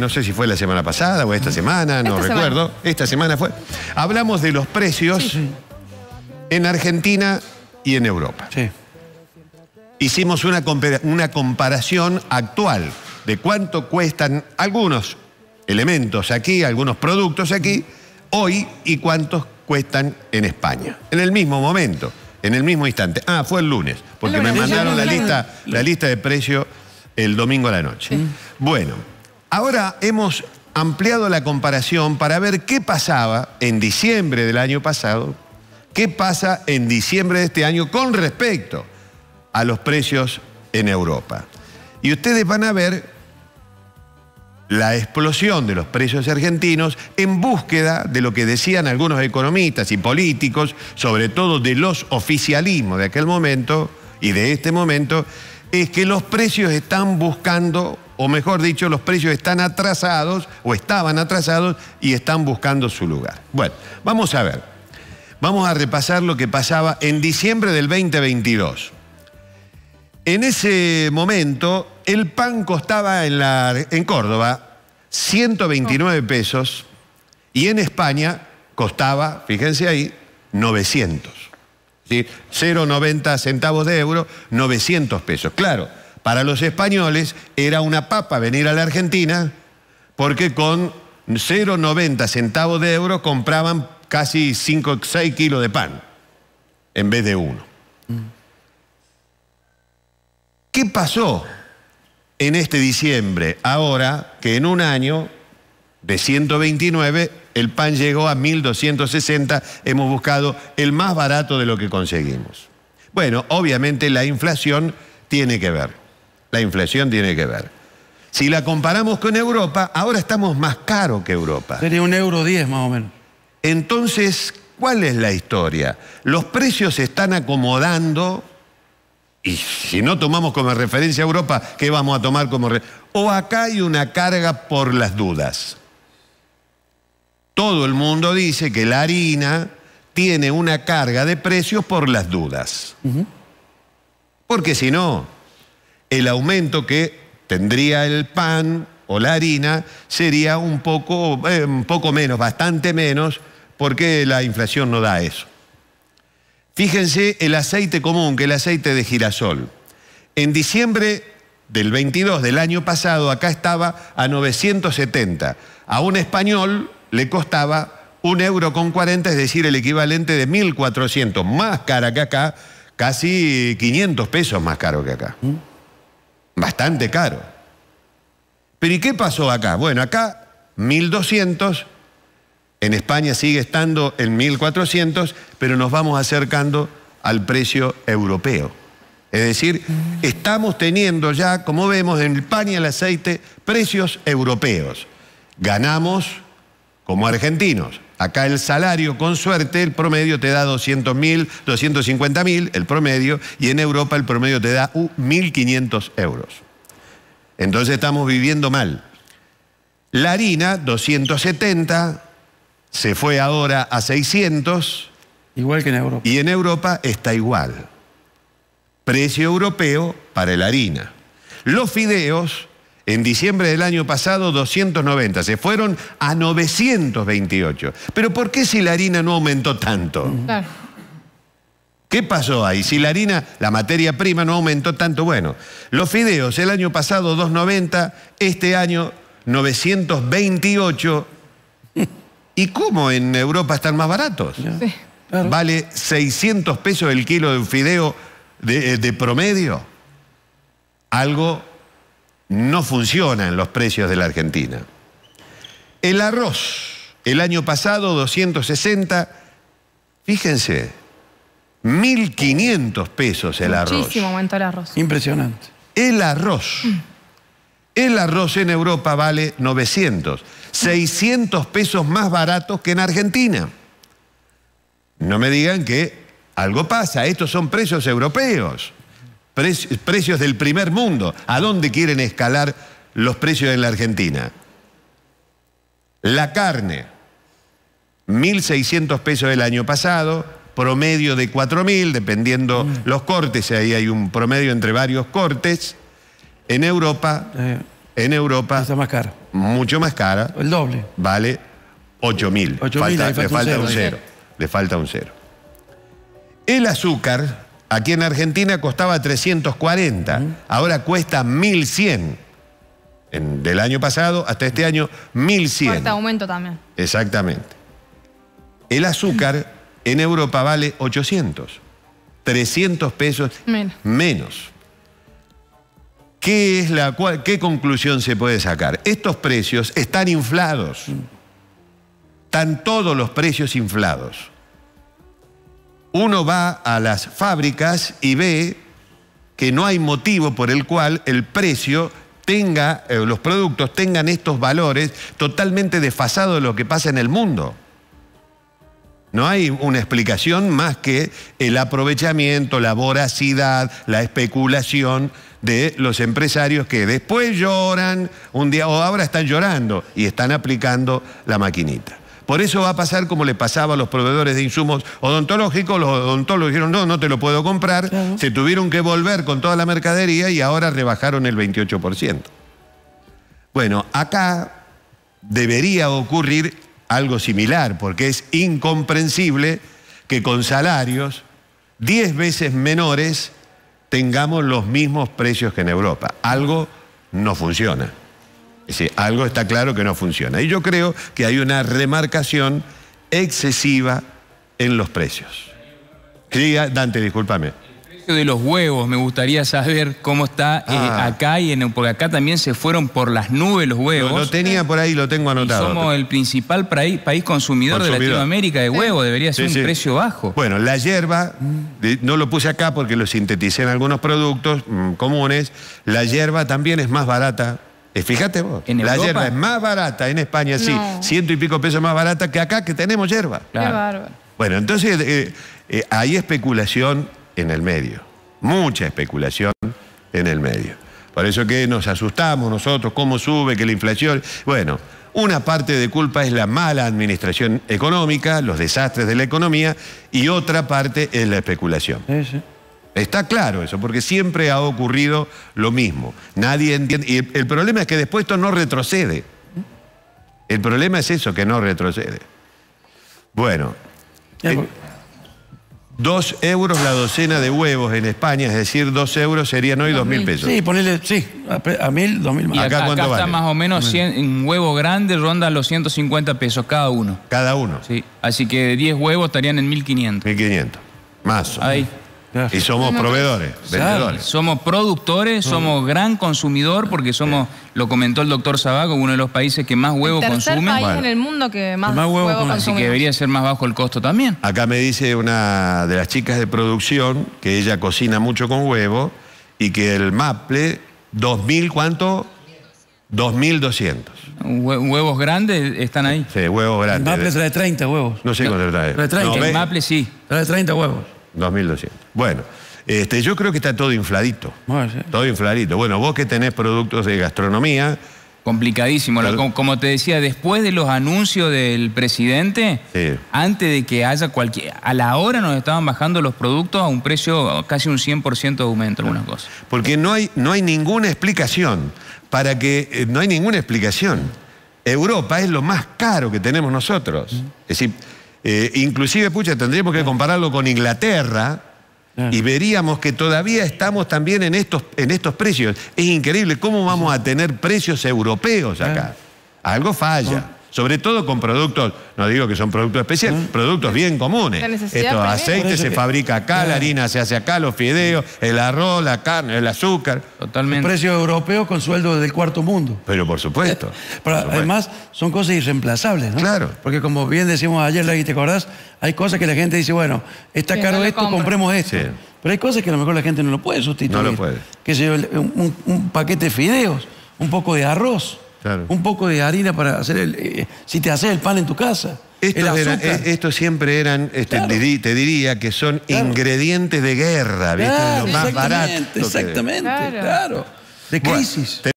no sé si fue la semana pasada o esta semana, no recuerdo. Esta semana fue. Hablamos de los precios en Argentina y en Europa. Sí. Hicimos una, una comparación actual de cuánto cuestan algunos elementos aquí, algunos productos aquí, hoy y cuántos cuestan en España. En el mismo momento, en el mismo instante. Ah, fue el lunes, porque me mandaron la lista, la lista de precios el domingo a la noche. Bueno, Ahora hemos ampliado la comparación para ver qué pasaba en diciembre del año pasado, qué pasa en diciembre de este año con respecto a los precios en Europa. Y ustedes van a ver la explosión de los precios argentinos en búsqueda de lo que decían algunos economistas y políticos, sobre todo de los oficialismos de aquel momento y de este momento, es que los precios están buscando o mejor dicho, los precios están atrasados o estaban atrasados y están buscando su lugar. Bueno, vamos a ver. Vamos a repasar lo que pasaba en diciembre del 2022. En ese momento, el pan costaba en, la, en Córdoba 129 pesos y en España costaba, fíjense ahí, 900. 0,90 centavos de euro, 900 pesos. Claro, para los españoles era una papa venir a la Argentina porque con 0,90 centavos de euro compraban casi 5 o 6 kilos de pan en vez de uno. ¿Qué pasó en este diciembre? Ahora que en un año de 129 el pan llegó a 1260, hemos buscado el más barato de lo que conseguimos. Bueno, obviamente la inflación tiene que ver. La inflación tiene que ver. Si la comparamos con Europa, ahora estamos más caros que Europa. Sería un euro diez más o menos. Entonces, ¿cuál es la historia? Los precios se están acomodando y si no tomamos como referencia a Europa, ¿qué vamos a tomar como referencia? O acá hay una carga por las dudas. Todo el mundo dice que la harina tiene una carga de precios por las dudas. Porque si no, el aumento que tendría el pan o la harina sería un poco, eh, un poco menos, bastante menos, porque la inflación no da eso. Fíjense el aceite común, que el aceite de girasol. En diciembre del 22 del año pasado, acá estaba a 970. A un español le costaba un euro con 40, es decir, el equivalente de 1.400, más cara que acá, casi 500 pesos más caro que acá. ¿Mm? Bastante caro. Pero ¿y qué pasó acá? Bueno, acá 1200, en España sigue estando en 1400, pero nos vamos acercando al precio europeo. Es decir, mm. estamos teniendo ya, como vemos, en el y el aceite, precios europeos. Ganamos como argentinos, Acá el salario, con suerte, el promedio te da 200.000, 250.000, el promedio, y en Europa el promedio te da 1.500 uh, euros. Entonces estamos viviendo mal. La harina, 270, se fue ahora a 600. Igual que en Europa. Y en Europa está igual. Precio europeo para la harina. Los fideos en diciembre del año pasado, 290. Se fueron a 928. Pero ¿por qué si la harina no aumentó tanto? Mm. ¿Qué pasó ahí? Si la harina, la materia prima, no aumentó tanto, bueno. Los fideos, el año pasado 290, este año 928. ¿Y cómo en Europa están más baratos? Vale 600 pesos el kilo de un fideo de eh, promedio. Algo no funcionan los precios de la Argentina. El arroz, el año pasado 260, fíjense, 1.500 pesos el arroz. Muchísimo el arroz. Impresionante. El arroz. El arroz en Europa vale 900, 600 pesos más baratos que en Argentina. No me digan que algo pasa, estos son precios europeos precios del primer mundo. ¿A dónde quieren escalar los precios en la Argentina? La carne, 1.600 pesos el año pasado, promedio de 4.000, dependiendo mm. los cortes, ahí hay un promedio entre varios cortes. En Europa, eh, en Europa... más cara. Mucho más cara. El doble. Vale 8.000. Le falta un cero. Le falta un cero. El azúcar, Aquí en Argentina costaba 340, ahora cuesta 1100. del año pasado hasta este año, 1100. Cuarto aumento también. Exactamente. El azúcar en Europa vale 800, 300 pesos menos. ¿Qué, es la, ¿Qué conclusión se puede sacar? Estos precios están inflados. Mm. Están todos los precios inflados uno va a las fábricas y ve que no hay motivo por el cual el precio tenga, eh, los productos tengan estos valores totalmente desfasados de lo que pasa en el mundo. No hay una explicación más que el aprovechamiento, la voracidad, la especulación de los empresarios que después lloran, un día o ahora están llorando y están aplicando la maquinita. Por eso va a pasar como le pasaba a los proveedores de insumos odontológicos. Los odontólogos dijeron, no, no te lo puedo comprar. Se tuvieron que volver con toda la mercadería y ahora rebajaron el 28%. Bueno, acá debería ocurrir algo similar, porque es incomprensible que con salarios 10 veces menores tengamos los mismos precios que en Europa. Algo no funciona algo está claro que no funciona. Y yo creo que hay una remarcación excesiva en los precios. Dante, discúlpame de los huevos, me gustaría saber cómo está eh, ah. acá y en, porque acá también se fueron por las nubes los huevos. Lo, tenía por ahí, lo tengo anotado. somos el principal país, consumidor, de Latinoamérica de huevos, debería ser un precio bajo. Bueno, la hierba, mm, no lo puse acá porque lo sinteticé en algunos productos mm, comunes, la hierba también es más barata eh, fíjate vos, la hierba es más barata en España, sí, ciento y pico pesos más barata que acá que tenemos hierba. bueno, entonces eh, eh, hay especulación en el medio, mucha especulación en el medio. Por eso que nos asustamos nosotros, cómo sube, que la inflación... Bueno, una parte de culpa es la mala administración económica, los desastres de la economía, y otra parte es la especulación. Está claro eso, porque siempre ha ocurrido lo mismo. Nadie entiende. Y el, problema es que después esto no retrocede. El problema es eso, que no retrocede. Bueno, eh, dos euros la docena de huevos en España, es decir, dos euros serían hoy dos mil pesos. Sí, ponele, sí, a, mil, dos mil más. Y acá, cuánto cuánto acá más o menos 100, en huevo grande ronda los 150 pesos cada uno. Cada uno. Sí, así que diez huevos estarían en Mil 1500, más. Ahí. Y somos proveedores, vendedores. Somos productores, mm. somos gran consumidor porque somos, lo comentó el doctor Sabaco, uno de los países que más huevos el país en el mundo que más, huevos Así que debería ser más bajo el costo también. Acá me dice una de las chicas de producción que ella cocina mucho con huevo y que el maple, Dos mil cuánto? 2200. Huevos grandes están ahí. Sí, huevos grandes. El maple trae 30 huevos. No sé cuánto trae. el maple sí. Trae 30 huevos. 2.200. Bueno, este, yo creo que está todo infladito. Ah, todo infladito. Bueno, vos que tenés productos de gastronomía. Complicadísimo. como, te decía, después de los anuncios del presidente, antes de que haya cualquier. A la hora nos estaban bajando los productos a un precio casi un 100% de aumento, algunas cosas. Porque no hay, no hay ninguna explicación. Para que. Eh, no hay ninguna explicación. Europa es lo más caro que tenemos nosotros. Es decir eh, inclusive, pucha, tendríamos que compararlo con Inglaterra y veríamos que todavía estamos también en estos, en estos precios. Es increíble cómo vamos a tener precios europeos acá. Algo falla sobre todo con productos, no digo que son productos especiales, productos bien comunes. Esto, aceite se fabrica acá, la harina se hace acá, los fideos, el arroz, la carne, el azúcar. Totalmente. precio europeo con sueldo del cuarto mundo. Pero por supuesto. además son cosas irreemplazables, ¿no? Claro. Porque como bien decimos ayer, Lagui, ¿te acordás? Hay cosas que la gente dice, bueno, está caro esto, compremos esto. Pero hay cosas que a lo mejor la gente no lo puede sustituir. No lo puede. Que un, un paquete de fideos, un poco de arroz. Un poco de harina para hacer el. Eh, si te haces el pan en tu casa. Estos, eh, siempre eran, este, te diría que son ingredientes de guerra, ¿viste? lo más barato. Exactamente, claro. De crisis.